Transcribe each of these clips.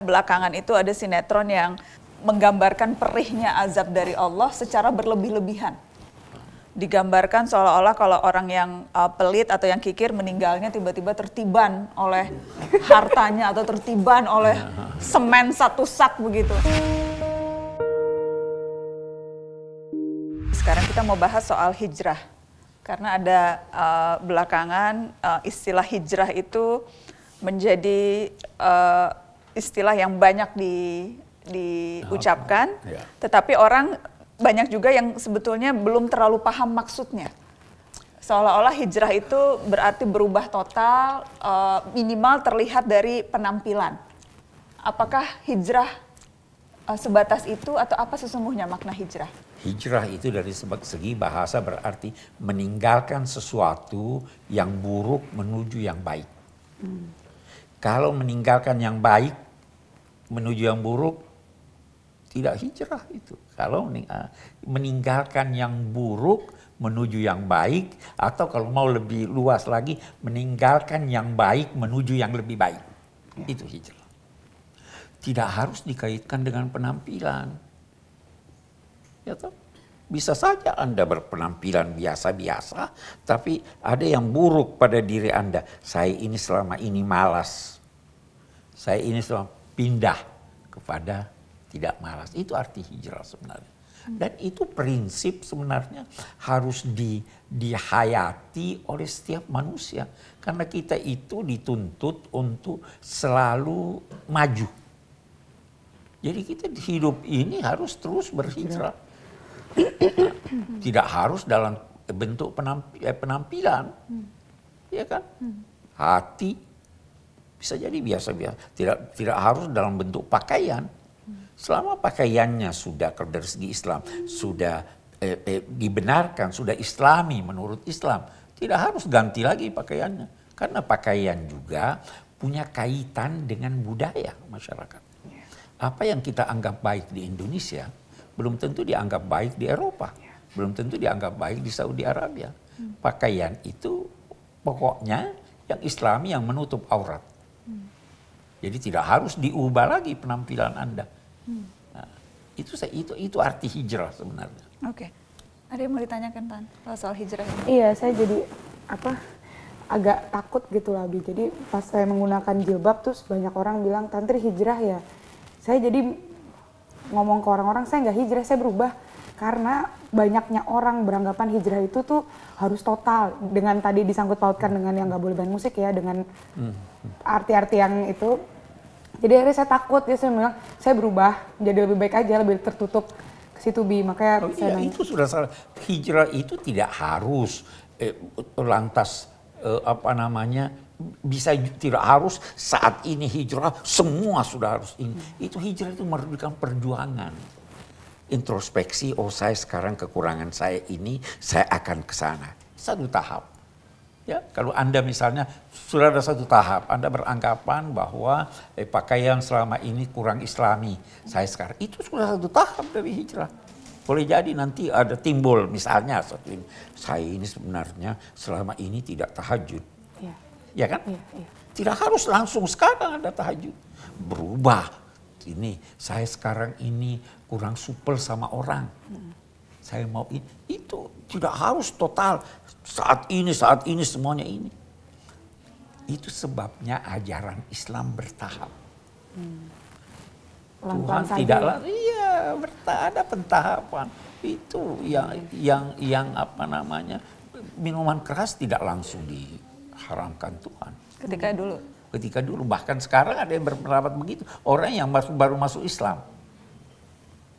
Belakangan itu ada sinetron yang menggambarkan perihnya azab dari Allah secara berlebih-lebihan. Digambarkan seolah-olah kalau orang yang uh, pelit atau yang kikir meninggalnya tiba-tiba tertiban oleh hartanya atau tertiban oleh semen satu sak begitu. Sekarang kita mau bahas soal hijrah. Karena ada uh, belakangan uh, istilah hijrah itu menjadi uh, istilah yang banyak di diucapkan, iya. tetapi orang banyak juga yang sebetulnya belum terlalu paham maksudnya. Seolah-olah hijrah itu berarti berubah total, uh, minimal terlihat dari penampilan. Apakah hijrah uh, sebatas itu atau apa sesungguhnya makna hijrah? Hijrah itu dari segi bahasa berarti meninggalkan sesuatu yang buruk menuju yang baik. Hmm. Kalau meninggalkan yang baik menuju yang buruk tidak hijrah itu. Kalau ah, meninggalkan yang buruk menuju yang baik atau kalau mau lebih luas lagi meninggalkan yang baik menuju yang lebih baik. Ya. Itu hijrah. Tidak harus dikaitkan dengan penampilan. Ya toh? Bisa saja Anda berpenampilan biasa-biasa, tapi ada yang buruk pada diri Anda. Saya ini selama ini malas. Saya ini selama pindah kepada tidak malas. Itu arti hijrah sebenarnya. Dan itu prinsip sebenarnya harus di, dihayati oleh setiap manusia. Karena kita itu dituntut untuk selalu maju. Jadi kita hidup ini harus terus berhijrah. Tidak harus dalam bentuk eh, penampilan. penampilan. Hmm. Ya kan? Hati, bisa jadi biasa-biasa. Tidak tidak harus dalam bentuk pakaian. Selama pakaiannya sudah dari segi Islam sudah eh, eh, dibenarkan, sudah Islami menurut Islam, tidak harus ganti lagi pakaiannya. Karena pakaian juga punya kaitan dengan budaya masyarakat. Apa yang kita anggap baik di Indonesia belum tentu dianggap baik di Eropa, belum tentu dianggap baik di Saudi Arabia. Pakaian itu pokoknya yang Islami yang menutup aurat jadi tidak harus diubah lagi penampilan Anda. Hmm. Nah, itu itu itu arti hijrah sebenarnya. Oke. Okay. Ada yang mau ditanyakan Tan soal hijrah ini? Iya, saya jadi apa? agak takut gitu lagi. Jadi pas saya menggunakan jilbab terus banyak orang bilang tantri hijrah ya. Saya jadi ngomong ke orang-orang saya nggak hijrah, saya berubah karena banyaknya orang beranggapan hijrah itu tuh harus total dengan tadi disangkut pautkan dengan yang nggak boleh main musik ya dengan arti-arti yang itu jadi akhirnya saya takut ya saya bilang saya berubah jadi lebih baik aja lebih tertutup ke situ bi makanya oh, saya iya, nang... itu sudah salah hijrah itu tidak harus eh, lantas eh, apa namanya bisa tidak harus saat ini hijrah semua sudah harus ini hmm. itu hijrah itu merupakan perjuangan introspeksi, oh saya sekarang kekurangan saya ini, saya akan ke sana. Satu tahap. Ya, kalau Anda misalnya sudah ada satu tahap, Anda beranggapan bahwa eh, pakaian selama ini kurang islami, saya sekarang itu sudah satu tahap dari hijrah. Boleh jadi nanti ada timbul misalnya satu ini, saya ini sebenarnya selama ini tidak tahajud. Ya, ya kan? Ya, ya. Tidak harus langsung sekarang Anda tahajud. Berubah ini saya sekarang ini kurang supel sama orang. Hmm. Saya mau ini. Itu tidak harus total saat ini, saat ini semuanya ini. Itu sebabnya ajaran Islam bertahap. Hmm. Tuhan tidak tidaklah iya bertahap ada pentahapan. Itu yang hmm. yang yang apa namanya? Minuman keras tidak langsung diharamkan Tuhan. Ketika dulu ketika dulu bahkan sekarang ada yang berpendapat begitu orang yang baru, baru masuk Islam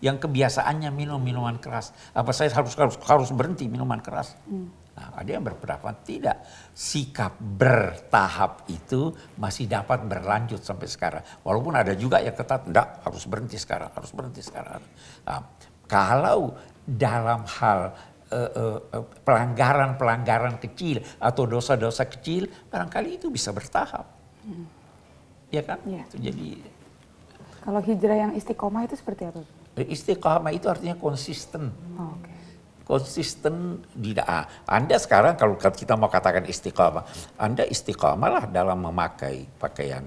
yang kebiasaannya minum minuman keras apa saya harus harus harus berhenti minuman keras hmm. nah, ada yang berpendapat tidak sikap bertahap itu masih dapat berlanjut sampai sekarang walaupun ada juga yang ketat tidak harus berhenti sekarang harus berhenti sekarang nah, kalau dalam hal eh, eh, eh, pelanggaran-pelanggaran uh, kecil atau dosa-dosa kecil barangkali itu bisa bertahap Hmm. Ya kan? Ya. Itu jadi kalau hijrah yang istiqomah itu seperti apa? Eh, istiqomah itu artinya konsisten. Oh, okay. Konsisten di da'a. Ah, Anda sekarang kalau kita mau katakan istiqomah, Anda istiqomah lah dalam memakai pakaian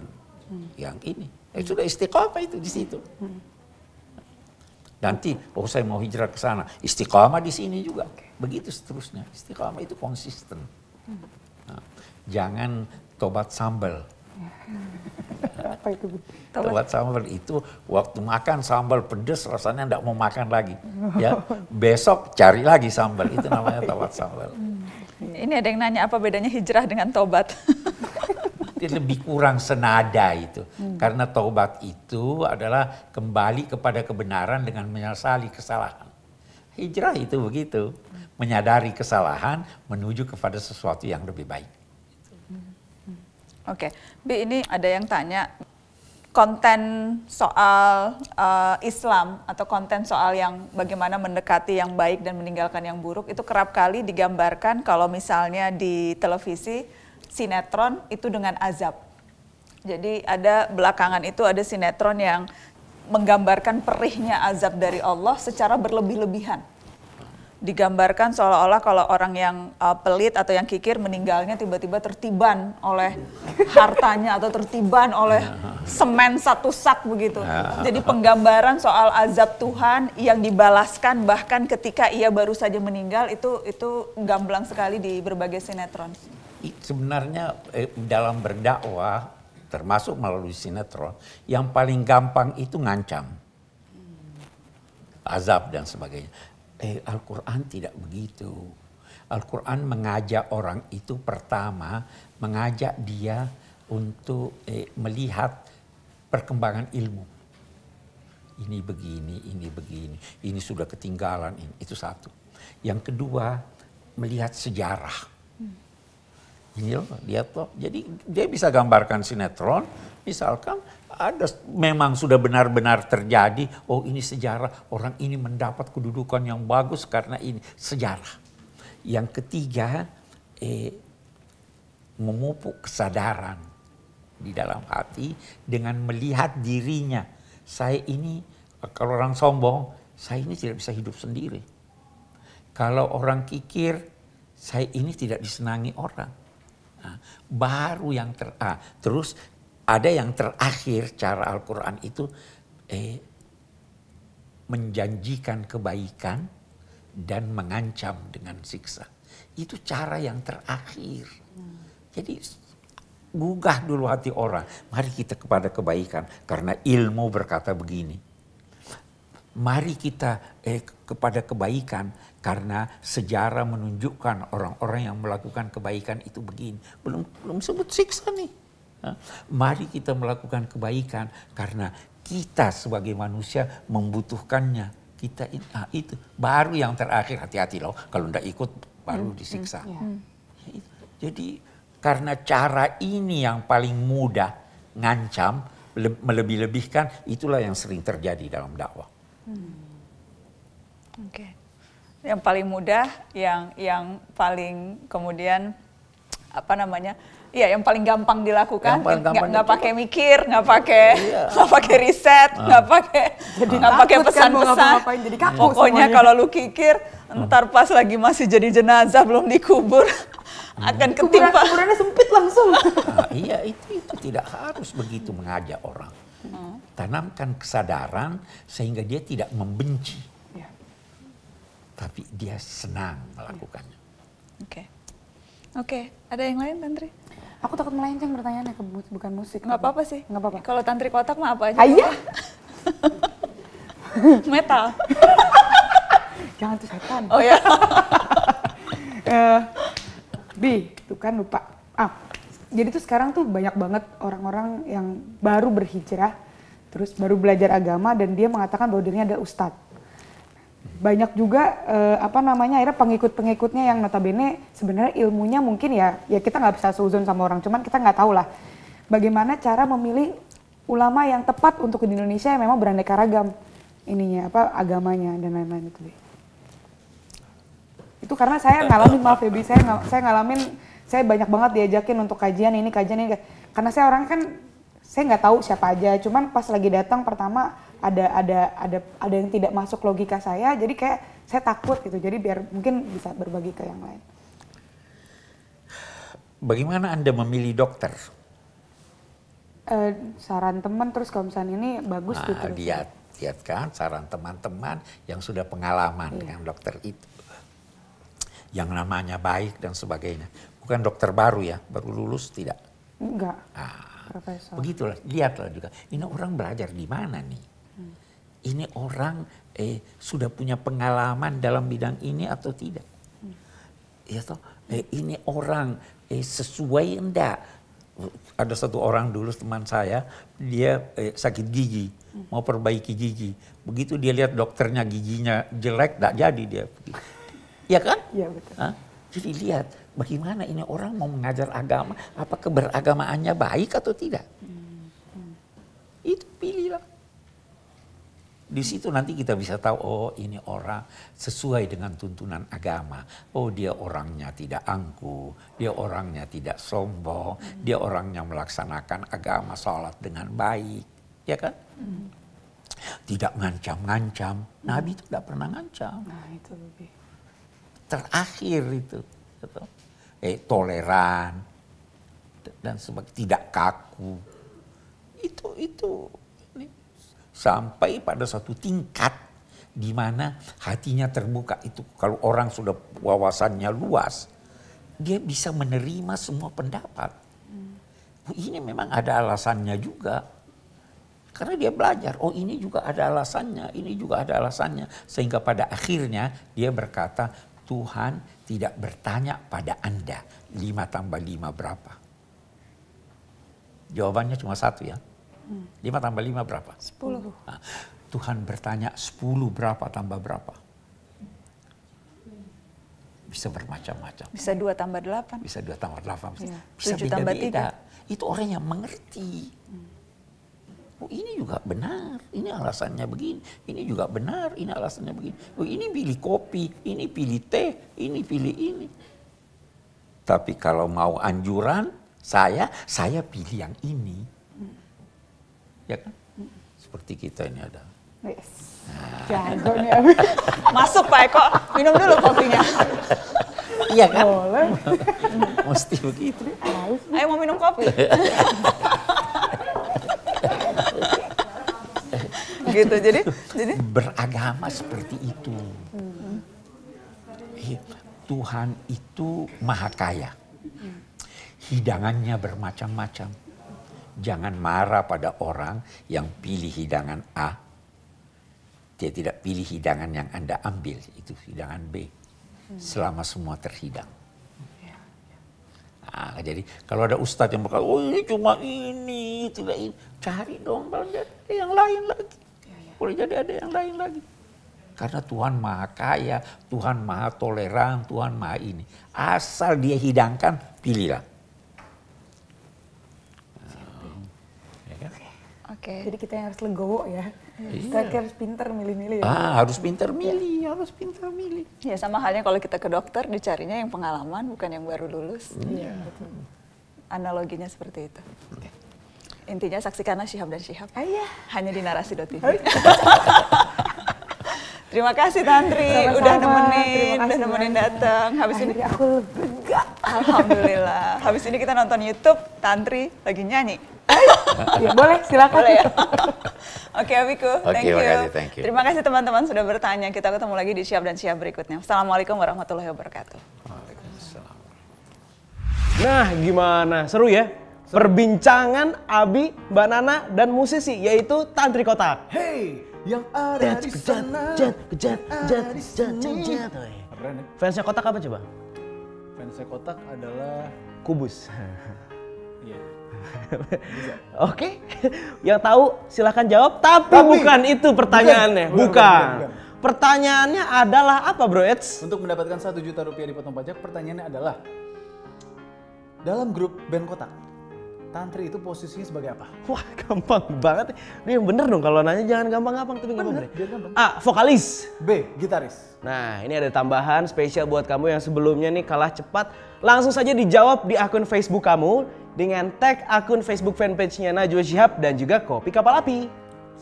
hmm. yang ini. Ya, hmm. sudah istiqomah itu di situ. Hmm. Nanti, oh saya mau hijrah ke sana, istiqomah di sini juga. Okay. Begitu seterusnya, istiqomah itu konsisten. Hmm. Nah, jangan tobat sambal apa itu? Telat, sambal itu waktu makan sambal pedes rasanya enggak mau makan lagi. Ya, besok cari lagi sambal. Itu namanya telat sambal. Hmm. Ini ada yang nanya apa bedanya hijrah dengan tobat? lebih kurang senada itu. Hmm. Karena tobat itu adalah kembali kepada kebenaran dengan menyesali kesalahan. Hijrah itu begitu, menyadari kesalahan menuju kepada sesuatu yang lebih baik. Oke, okay. Bi ini ada yang tanya konten soal uh, Islam atau konten soal yang bagaimana mendekati yang baik dan meninggalkan yang buruk itu kerap kali digambarkan kalau misalnya di televisi sinetron itu dengan azab. Jadi ada belakangan itu ada sinetron yang menggambarkan perihnya azab dari Allah secara berlebih-lebihan digambarkan seolah-olah kalau orang yang uh, pelit atau yang kikir meninggalnya tiba-tiba tertiban oleh hartanya atau tertiban oleh semen satu sak begitu. Ya. Jadi penggambaran soal azab Tuhan yang dibalaskan bahkan ketika ia baru saja meninggal itu itu gamblang sekali di berbagai sinetron. Sebenarnya eh, dalam berdakwah termasuk melalui sinetron yang paling gampang itu ngancam azab dan sebagainya. Eh, Al-Quran tidak begitu. Al-Quran mengajak orang itu pertama, mengajak dia untuk eh, melihat perkembangan ilmu. Ini begini, ini begini, ini sudah ketinggalan, ini. itu satu. Yang kedua, melihat sejarah. Hmm. Ini loh, lihat loh. Jadi dia bisa gambarkan sinetron, misalkan ada memang sudah benar-benar terjadi. Oh ini sejarah, orang ini mendapat kedudukan yang bagus karena ini sejarah. Yang ketiga, eh, memupuk kesadaran di dalam hati dengan melihat dirinya. Saya ini, kalau orang sombong, saya ini tidak bisa hidup sendiri. Kalau orang kikir, saya ini tidak disenangi orang. Nah, baru yang ter, ah, terus ada yang terakhir cara Al-Quran itu eh, menjanjikan kebaikan dan mengancam dengan siksa. Itu cara yang terakhir. Jadi gugah dulu hati orang. Mari kita kepada kebaikan karena ilmu berkata begini. Mari kita eh, kepada kebaikan karena sejarah menunjukkan orang-orang yang melakukan kebaikan itu begini. Belum belum sebut siksa nih. Mari kita melakukan kebaikan karena kita sebagai manusia membutuhkannya. Kita in ah, itu baru yang terakhir hati-hati loh kalau tidak ikut baru hmm. disiksa. Hmm. Ya. Ya, Jadi karena cara ini yang paling mudah ngancam melebih-lebihkan itulah yang sering terjadi dalam dakwah. Hmm. Oke. Okay. Yang paling mudah, yang yang paling kemudian apa namanya? Iya, yang paling gampang dilakukan. nggak pakai mikir, nggak pakai iya. nggak iya. pakai riset, nggak ah. pakai nggak pakai ah. kan pesan-pesan. Kan Pokoknya kalau lu kikir, ah. ntar pas lagi masih jadi jenazah belum dikubur hmm. akan ketimpa. Kuburan, kuburannya sempit langsung. Nah, iya, itu itu tidak harus begitu mengajak orang. Hmm. Tanamkan kesadaran sehingga dia tidak membenci. Ya. Tapi dia senang melakukannya. Oke. Okay. Oke, okay. ada yang lain Tantri? Aku takut melenceng pertanyaannya ke bukan musik. Nggak apa-apa sih. Nggak apa-apa. Kalau tantrik kotak mah apa aja. Iya. Metal. Jangan tuh setan. Oh ya. Eh Bi, tuh kan lupa. Ah, jadi tuh sekarang tuh banyak banget orang-orang yang baru berhijrah, terus baru belajar agama dan dia mengatakan bahwa dirinya ada ustadz banyak juga eh, apa namanya akhirnya pengikut-pengikutnya yang notabene sebenarnya ilmunya mungkin ya ya kita nggak bisa seuzon sama orang cuman kita nggak tahu lah bagaimana cara memilih ulama yang tepat untuk di Indonesia yang memang beraneka ragam ininya apa agamanya dan lain-lain itu deh itu karena saya ngalamin maaf ya saya saya ngalamin saya banyak banget diajakin untuk kajian ini kajian ini karena saya orang kan saya nggak tahu siapa aja cuman pas lagi datang pertama ada ada ada ada yang tidak masuk logika saya jadi kayak saya takut gitu jadi biar mungkin bisa berbagi ke yang lain bagaimana anda memilih dokter uh, saran teman terus kalau misalnya ini bagus nah, gitu lihat lihat kan saran teman-teman yang sudah pengalaman iya. dengan dokter itu yang namanya baik dan sebagainya bukan dokter baru ya baru lulus tidak enggak nah, Profesor. Begitulah, lihatlah juga. Ini orang belajar di mana nih? ini orang eh, sudah punya pengalaman dalam bidang ini atau tidak. Ya toh, eh, ini orang eh, sesuai enggak. Ada satu orang dulu teman saya, dia eh, sakit gigi, mau perbaiki gigi. Begitu dia lihat dokternya giginya jelek, enggak jadi dia. Ya kan? Ya, betul. Jadi lihat bagaimana ini orang mau mengajar agama, apa keberagamaannya baik atau tidak. Hmm. Hmm. Itu pilihlah. Di situ nanti kita bisa tahu, oh ini orang sesuai dengan tuntunan agama. Oh dia orangnya tidak angkuh dia orangnya tidak sombong, hmm. dia orangnya melaksanakan agama sholat dengan baik. Ya kan? Hmm. Tidak ngancam-ngancam. Nabi itu tidak pernah ngancam. Nah itu lebih. Terakhir itu. Gitu. Eh, toleran dan sebagainya. Tidak kaku. Itu, itu sampai pada satu tingkat di mana hatinya terbuka itu kalau orang sudah wawasannya luas dia bisa menerima semua pendapat hmm. ini memang ada alasannya juga karena dia belajar oh ini juga ada alasannya ini juga ada alasannya sehingga pada akhirnya dia berkata Tuhan tidak bertanya pada Anda lima tambah lima berapa jawabannya cuma satu ya 5 hmm. tambah 5 berapa? 10. Nah, Tuhan bertanya 10 berapa tambah berapa? Bisa bermacam-macam. Bisa 2 tambah 8. Bisa 2 tambah 8. Iya. Bisa, ya. bisa 7 beda-beda. Itu orang yang mengerti. Oh ini juga benar, ini alasannya begini, ini juga benar, ini alasannya begini. Oh ini pilih kopi, ini pilih teh, ini pilih ini. Tapi kalau mau anjuran saya, saya pilih yang ini ya kan? Seperti kita ini ada. Yes. Nah. Jago nih. Masuk Pak Eko, minum dulu kopinya. Iya kan? Boleh. Mesti begitu. Ayo mau minum kopi. gitu. Jadi, jadi beragama seperti itu. Hmm. Iya. Tuhan itu maha kaya. Hidangannya bermacam-macam jangan marah pada orang yang pilih hidangan A. Dia tidak pilih hidangan yang Anda ambil, itu hidangan B. Selama semua terhidang. Nah, jadi kalau ada ustadz yang berkata, oh ini cuma ini, tidak ini. Cari dong, kalau ada yang lain lagi. Ya, ya. Boleh jadi ada yang lain lagi. Karena Tuhan maha kaya, Tuhan maha toleran, Tuhan maha ini. Asal dia hidangkan, pilihlah. Okay. Jadi kita yang harus legowo ya. Iya. harus pinter milih-milih. Ya. Ah, harus pinter iya. milih, ya. harus pinter milih. Ya sama halnya kalau kita ke dokter dicarinya yang pengalaman bukan yang baru lulus. Hmm. Iya. iya. Analoginya seperti itu. Okay. Intinya saksikanlah Syihab dan Syihab. Ah, iya. Hanya di narasi.tv. Terima kasih Tantri, udah nemenin, udah nemenin datang. Habis Akhirnya ini aku lega. Alhamdulillah. Habis ini kita nonton YouTube Tantri lagi nyanyi. ya, boleh, silakan. Boleh ya. Oke, okay, Wiku. Thank, you. Makasih, thank you. Terima kasih teman-teman sudah bertanya. Kita ketemu lagi di siap dan siap berikutnya. Assalamualaikum warahmatullahi wabarakatuh. Nah, gimana? Seru ya? Perbincangan Abi, Mbak Nana, dan musisi yaitu Tantri Kotak. Hey, yang ada di sana. Kejat, kejat, kejat, kejat, kejat, kejat. Ya? Fansnya Kotak apa coba? kotak adalah kubus. Iya. Oke, yang tahu silahkan jawab. Tapi, Tapi bukan itu pertanyaannya, bukan. bukan. bukan, bukan. Pertanyaannya adalah apa, Bro Eds? Untuk mendapatkan satu juta rupiah di potong pajak, pertanyaannya adalah dalam grup band kotak Tantri itu posisinya sebagai apa? Wah, gampang banget. Ini yang bener dong kalau nanya jangan gampang-gampang tapi gampang. Bener, gampang. A, vokalis. B, gitaris. Nah, ini ada tambahan spesial buat kamu yang sebelumnya nih kalah cepat. Langsung saja dijawab di akun Facebook kamu dengan tag akun Facebook fanpage-nya Najwa Shihab dan juga Kopi Kapal Api.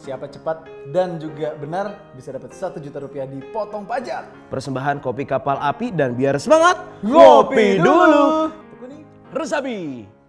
Siapa cepat dan juga benar bisa dapat satu juta rupiah dipotong pajak. Persembahan Kopi Kapal Api dan biar semangat, ngopi dulu. Resabi.